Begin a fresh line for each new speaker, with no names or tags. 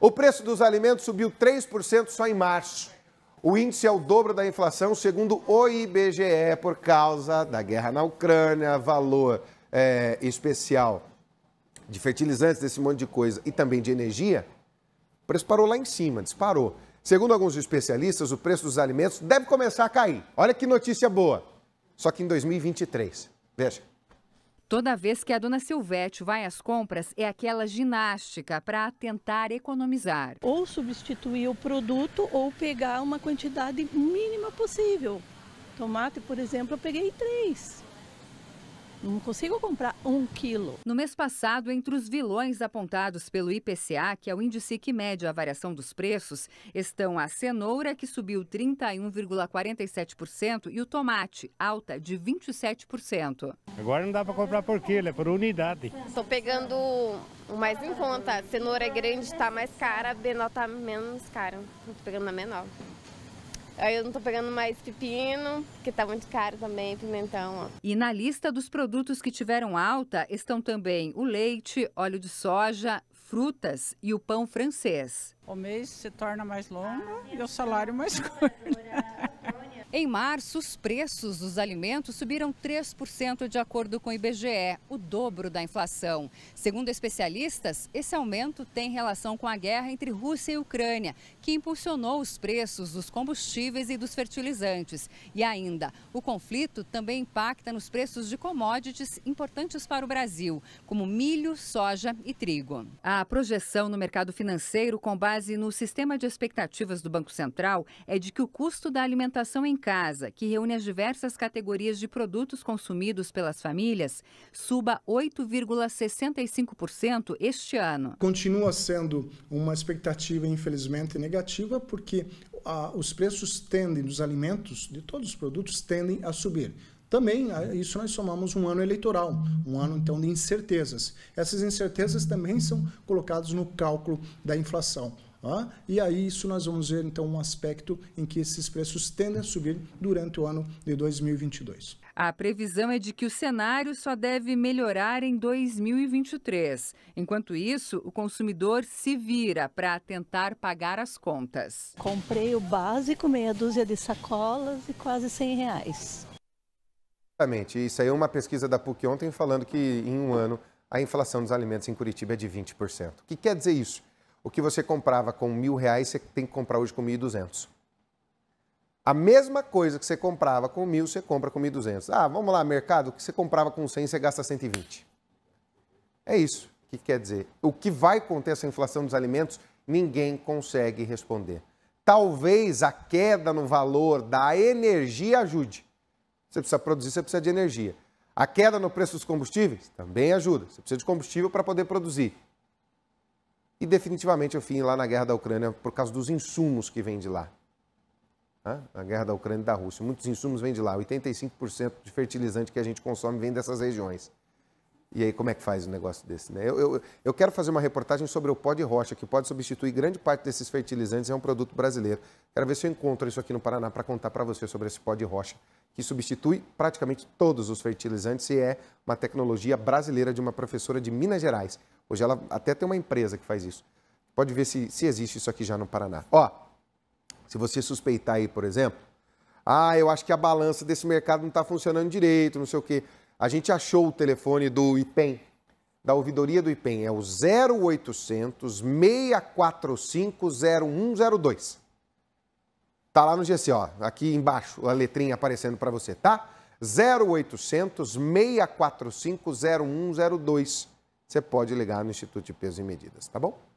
O preço dos alimentos subiu 3% só em março. O índice é o dobro da inflação, segundo o IBGE, por causa da guerra na Ucrânia, valor é, especial de fertilizantes, desse monte de coisa, e também de energia. O preço parou lá em cima, disparou. Segundo alguns especialistas, o preço dos alimentos deve começar a cair. Olha que notícia boa. Só que em 2023. Veja.
Toda vez que a dona Silvete vai às compras, é aquela ginástica para tentar economizar. Ou substituir o produto ou pegar uma quantidade mínima possível. Tomate, por exemplo, eu peguei três. Não consigo comprar um quilo. No mês passado, entre os vilões apontados pelo IPCA, que é o índice que mede a variação dos preços, estão a cenoura, que subiu 31,47%, e o tomate, alta de 27%. Agora não dá para
comprar por quilo, é por unidade.
Estou pegando o mais em conta. A cenoura é grande, está mais cara, é a menor está menos cara. Estou pegando a menor. Aí eu não tô pegando mais pepino, que tá muito caro também, pimentão. Ó. E na lista dos produtos que tiveram alta estão também o leite, óleo de soja, frutas e o pão francês. O mês se torna mais longo e o salário mais curto. Em março, os preços dos alimentos subiram 3% de acordo com o IBGE, o dobro da inflação. Segundo especialistas, esse aumento tem relação com a guerra entre Rússia e Ucrânia, que impulsionou os preços dos combustíveis e dos fertilizantes. E ainda, o conflito também impacta nos preços de commodities importantes para o Brasil, como milho, soja e trigo. A projeção no mercado financeiro, com base no sistema de expectativas do Banco Central, é de que o custo da alimentação em Casa, que reúne as diversas categorias de produtos consumidos pelas famílias, suba 8,65% este ano.
Continua sendo uma expectativa, infelizmente, negativa, porque ah, os preços tendem, dos alimentos, de todos os produtos, tendem a subir. Também, a isso nós somamos um ano eleitoral, um ano então de incertezas. Essas incertezas também são colocadas no cálculo da inflação. Ah, e aí isso nós vamos ver então um aspecto em que esses preços tendem a subir durante o ano de 2022.
A previsão é de que o cenário só deve melhorar em 2023. Enquanto isso, o consumidor se vira para tentar pagar as contas. Comprei o básico, meia dúzia de sacolas e quase 100 reais.
Exatamente. Isso aí é uma pesquisa da PUC ontem falando que em um ano a inflação dos alimentos em Curitiba é de 20%. O que quer dizer isso? O que você comprava com mil reais, você tem que comprar hoje com 1.200. A mesma coisa que você comprava com mil, você compra com 1.200. Ah, vamos lá, mercado, o que você comprava com 100, você gasta 120. É isso que quer dizer. O que vai conter essa inflação dos alimentos, ninguém consegue responder. Talvez a queda no valor da energia ajude você precisa produzir, você precisa de energia. A queda no preço dos combustíveis também ajuda. Você precisa de combustível para poder produzir. E definitivamente o fim lá na guerra da Ucrânia por causa dos insumos que vem de lá. A guerra da Ucrânia e da Rússia. Muitos insumos vêm de lá. 85% de fertilizante que a gente consome vem dessas regiões. E aí, como é que faz um negócio desse? Né? Eu, eu, eu, quero fazer uma reportagem sobre o pó de rocha, que pode substituir grande parte desses fertilizantes, é um produto brasileiro. Quero ver se eu encontro isso aqui no Paraná para contar para você sobre esse pó de rocha que substitui praticamente todos os fertilizantes e é uma tecnologia brasileira de uma professora de Minas Gerais. Hoje ela até tem uma empresa que faz isso. Pode ver se, se existe isso aqui já no Paraná. Ó, se você suspeitar aí, por exemplo, ah, eu acho que a balança desse mercado não está funcionando direito, não sei o quê. A gente achou o telefone do IPEM, da ouvidoria do IPEM, é o 0800 645 0102. Tá lá no GC, ó, aqui embaixo a letrinha aparecendo para você, tá? 0800 645 0102. Você pode ligar no Instituto de Peso e Medidas, tá bom?